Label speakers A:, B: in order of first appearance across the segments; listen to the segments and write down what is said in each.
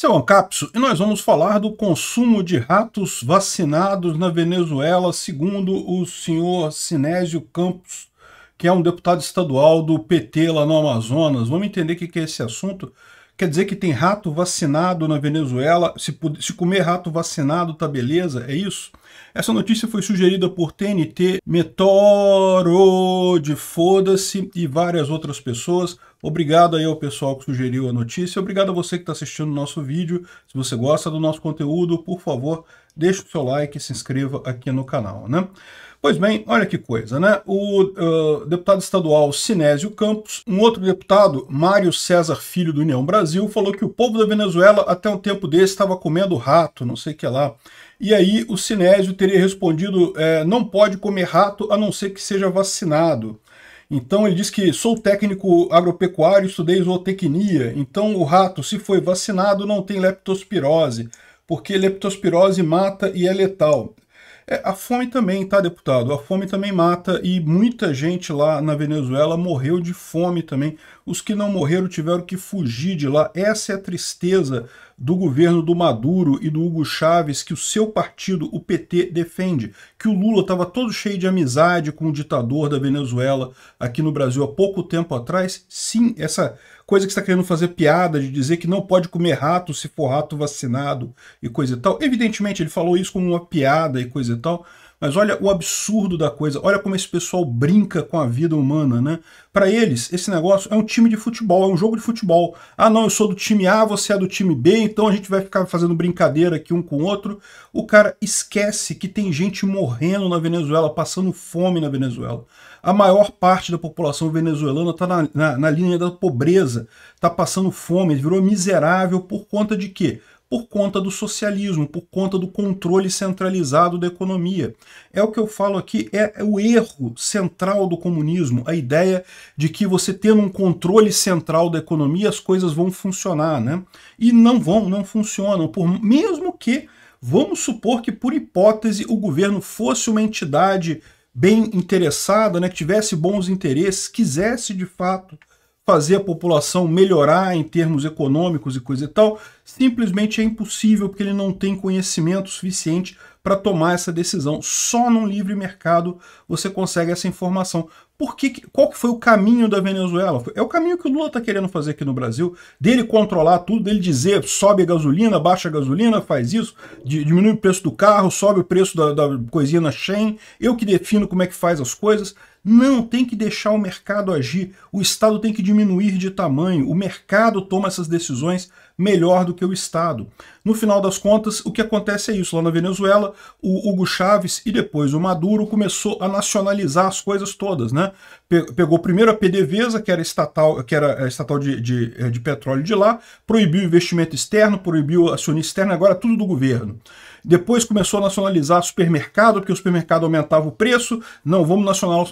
A: Seu Ancapso, e nós vamos falar do consumo de ratos vacinados na Venezuela, segundo o senhor Sinésio Campos, que é um deputado estadual do PT lá no Amazonas. Vamos entender o que é esse assunto Quer dizer que tem rato vacinado na Venezuela? Se, se comer rato vacinado, tá beleza? É isso? Essa notícia foi sugerida por TNT, Metoro de Foda-se e várias outras pessoas. Obrigado aí ao pessoal que sugeriu a notícia. Obrigado a você que está assistindo o nosso vídeo. Se você gosta do nosso conteúdo, por favor, deixe o seu like e se inscreva aqui no canal, né? Pois bem, olha que coisa, né? O uh, deputado estadual Sinésio Campos, um outro deputado, Mário César Filho do União Brasil, falou que o povo da Venezuela até um tempo desse estava comendo rato, não sei o que lá. E aí o Sinésio teria respondido, eh, não pode comer rato a não ser que seja vacinado. Então ele diz que sou técnico agropecuário, estudei zootecnia, então o rato, se foi vacinado, não tem leptospirose porque leptospirose mata e é letal. É, a fome também, tá, deputado? A fome também mata e muita gente lá na Venezuela morreu de fome também. Os que não morreram tiveram que fugir de lá. Essa é a tristeza do governo do Maduro e do Hugo Chávez que o seu partido, o PT, defende. Que o Lula estava todo cheio de amizade com o ditador da Venezuela aqui no Brasil há pouco tempo atrás. Sim, essa coisa que está querendo fazer piada de dizer que não pode comer rato se for rato vacinado e coisa e tal. Evidentemente, ele falou isso como uma piada e coisa e tal, mas olha o absurdo da coisa, olha como esse pessoal brinca com a vida humana, né? Para eles, esse negócio é um time de futebol, é um jogo de futebol. Ah, não, eu sou do time A, você é do time B, então a gente vai ficar fazendo brincadeira aqui um com o outro. O cara esquece que tem gente morrendo na Venezuela, passando fome na Venezuela. A maior parte da população venezuelana está na, na, na linha da pobreza, está passando fome, virou miserável por conta de quê? por conta do socialismo, por conta do controle centralizado da economia. É o que eu falo aqui, é o erro central do comunismo, a ideia de que você tendo um controle central da economia, as coisas vão funcionar, né? E não vão, não funcionam, por mesmo que vamos supor que por hipótese o governo fosse uma entidade bem interessada, né, que tivesse bons interesses, quisesse de fato fazer a população melhorar em termos econômicos e coisa e tal, simplesmente é impossível porque ele não tem conhecimento suficiente para tomar essa decisão. Só num livre mercado você consegue essa informação. Por que, qual que foi o caminho da Venezuela? É o caminho que o Lula está querendo fazer aqui no Brasil, dele controlar tudo, dele dizer sobe a gasolina, baixa a gasolina, faz isso, diminui o preço do carro, sobe o preço da, da coisinha na Shein, eu que defino como é que faz as coisas. Não, tem que deixar o mercado agir, o Estado tem que diminuir de tamanho, o mercado toma essas decisões melhor do que o Estado. No final das contas, o que acontece é isso. Lá na Venezuela, o Hugo Chávez e depois o Maduro começou a nacionalizar as coisas todas, né? Pegou primeiro a PDVSA, que era estatal, que era eh, estatal de, de, eh, de petróleo de lá, proibiu investimento externo, proibiu acionista externa, agora tudo do governo. Depois começou a nacionalizar supermercado, porque o supermercado aumentava o preço. Não, vamos nacional,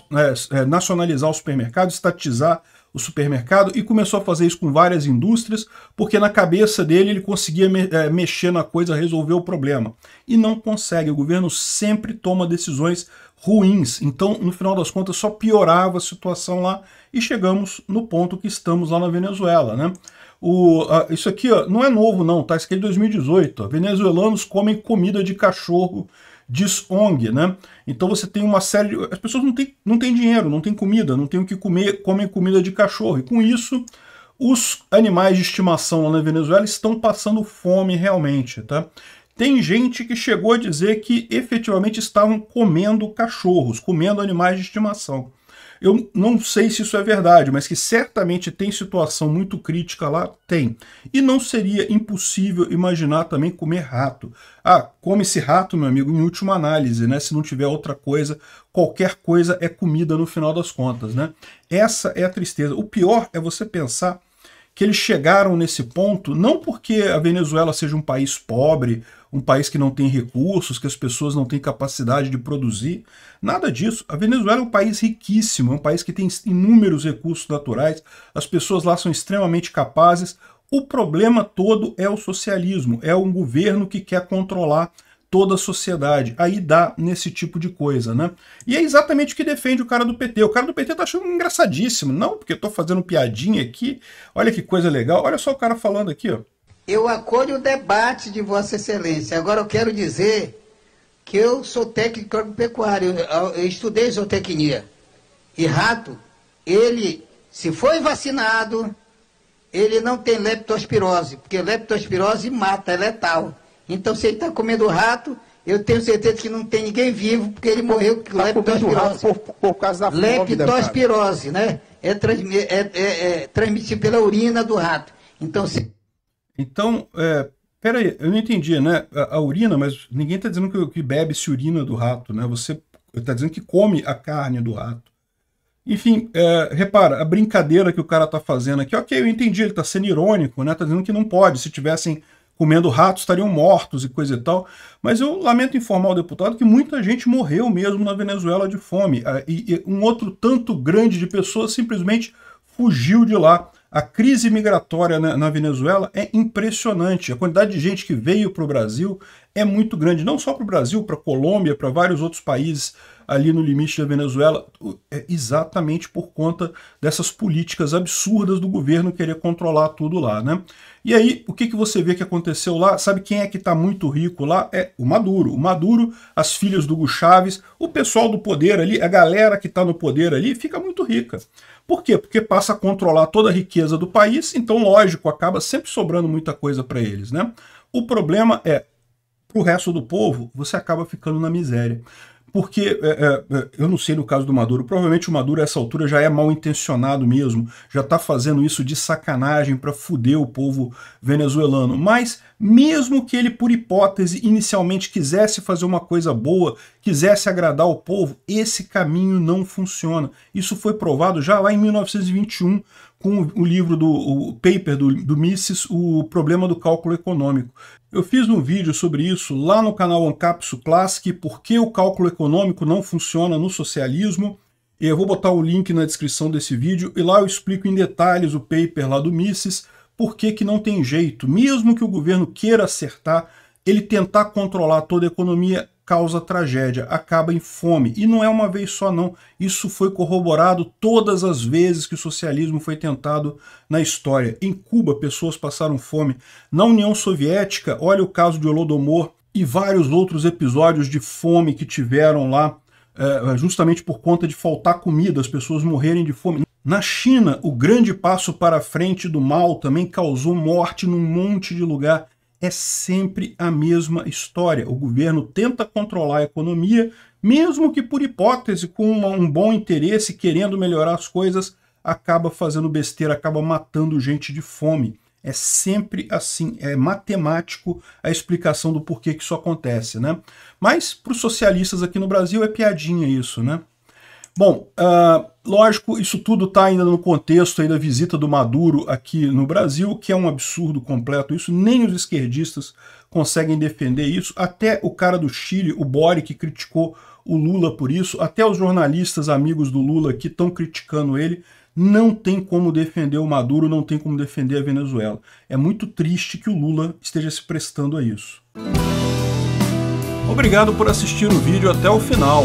A: é, nacionalizar o supermercado, estatizar o supermercado e começou a fazer isso com várias indústrias, porque na cabeça dele ele conseguia me é, mexer na coisa, resolver o problema. E não consegue, o governo sempre toma decisões ruins, então no final das contas só piorava a situação lá e chegamos no ponto que estamos lá na Venezuela, né? O, a, isso aqui ó, não é novo não, tá? Isso aqui é de 2018. Ó. Venezuelanos comem comida de cachorro diz ONG, né? Então você tem uma série de... As pessoas não têm não tem dinheiro, não têm comida, não têm o que comer, comem comida de cachorro. E com isso, os animais de estimação lá na Venezuela estão passando fome realmente, tá? Tem gente que chegou a dizer que efetivamente estavam comendo cachorros, comendo animais de estimação. Eu não sei se isso é verdade, mas que certamente tem situação muito crítica lá, tem. E não seria impossível imaginar também comer rato. Ah, come esse rato, meu amigo, em última análise, né? Se não tiver outra coisa, qualquer coisa é comida no final das contas, né? Essa é a tristeza. O pior é você pensar que eles chegaram nesse ponto não porque a Venezuela seja um país pobre, um país que não tem recursos, que as pessoas não têm capacidade de produzir, nada disso. A Venezuela é um país riquíssimo, é um país que tem inúmeros recursos naturais, as pessoas lá são extremamente capazes. O problema todo é o socialismo, é um governo que quer controlar toda a sociedade. Aí dá nesse tipo de coisa, né? E é exatamente o que defende o cara do PT. O cara do PT tá achando engraçadíssimo. Não, porque eu tô fazendo piadinha aqui. Olha que coisa legal. Olha só o cara falando aqui, ó. Eu acolho o debate de Vossa Excelência. Agora eu quero dizer que eu sou técnico agropecuário. Eu estudei zootecnia. E rato, ele, se foi vacinado, ele não tem leptospirose, porque leptospirose mata, é letal. Então, se ele está comendo rato, eu tenho certeza que não tem ninguém vivo, porque ele morreu com tá leptospirose. Por, por, causa da fome, né, Leptospirose, né? É, é, é, é, é transmitido pela urina do rato. Então, se... Então, é, peraí, eu não entendi, né? A, a urina, mas ninguém está dizendo que, que bebe-se urina do rato, né? Você está dizendo que come a carne do rato. Enfim, é, repara, a brincadeira que o cara está fazendo aqui, ok, eu entendi, ele está sendo irônico, né? Está dizendo que não pode. Se tivessem comendo ratos, estariam mortos e coisa e tal. Mas eu lamento informar o deputado que muita gente morreu mesmo na Venezuela de fome. Ah, e, um outro tanto grande de pessoas simplesmente fugiu de lá. A crise migratória na, na Venezuela é impressionante. A quantidade de gente que veio para o Brasil é muito grande, não só para o Brasil, para a Colômbia, para vários outros países ali no limite da Venezuela, é exatamente por conta dessas políticas absurdas do governo querer controlar tudo lá, né? E aí, o que, que você vê que aconteceu lá? Sabe quem é que está muito rico lá? É o Maduro. O Maduro, as filhas do Hugo Chávez, o pessoal do poder ali, a galera que está no poder ali, fica muito rica. Por quê? Porque passa a controlar toda a riqueza do país, então, lógico, acaba sempre sobrando muita coisa para eles, né? O problema é, para o resto do povo, você acaba ficando na miséria porque é, é, é, eu não sei no caso do Maduro, provavelmente o Maduro a essa altura já é mal intencionado mesmo, já está fazendo isso de sacanagem para fuder o povo venezuelano. Mas mesmo que ele, por hipótese, inicialmente quisesse fazer uma coisa boa, quisesse agradar o povo, esse caminho não funciona. Isso foi provado já lá em 1921, com o livro do o paper do, do Mises, O Problema do Cálculo Econômico. Eu fiz um vídeo sobre isso lá no canal Ancapsu Classic, por que o cálculo econômico não funciona no socialismo. Eu vou botar o link na descrição desse vídeo e lá eu explico em detalhes o paper lá do Mises, por que, que não tem jeito. Mesmo que o governo queira acertar, ele tentar controlar toda a economia causa tragédia, acaba em fome. E não é uma vez só, não. Isso foi corroborado todas as vezes que o socialismo foi tentado na história. Em Cuba, pessoas passaram fome. Na União Soviética, olha o caso de Holodomor e vários outros episódios de fome que tiveram lá, eh, justamente por conta de faltar comida, as pessoas morrerem de fome. Na China, o grande passo para frente do mal também causou morte num monte de lugar é sempre a mesma história. O governo tenta controlar a economia, mesmo que por hipótese, com uma, um bom interesse, querendo melhorar as coisas, acaba fazendo besteira, acaba matando gente de fome. É sempre assim, é matemático a explicação do porquê que isso acontece, né? Mas para os socialistas aqui no Brasil é piadinha isso, né? Bom, uh, Lógico, isso tudo está ainda no contexto aí da visita do Maduro aqui no Brasil, que é um absurdo completo. Isso nem os esquerdistas conseguem defender isso. Até o cara do Chile, o Bori, que criticou o Lula por isso, até os jornalistas amigos do Lula que estão criticando ele, não tem como defender o Maduro, não tem como defender a Venezuela. É muito triste que o Lula esteja se prestando a isso. Obrigado por assistir o vídeo até o final.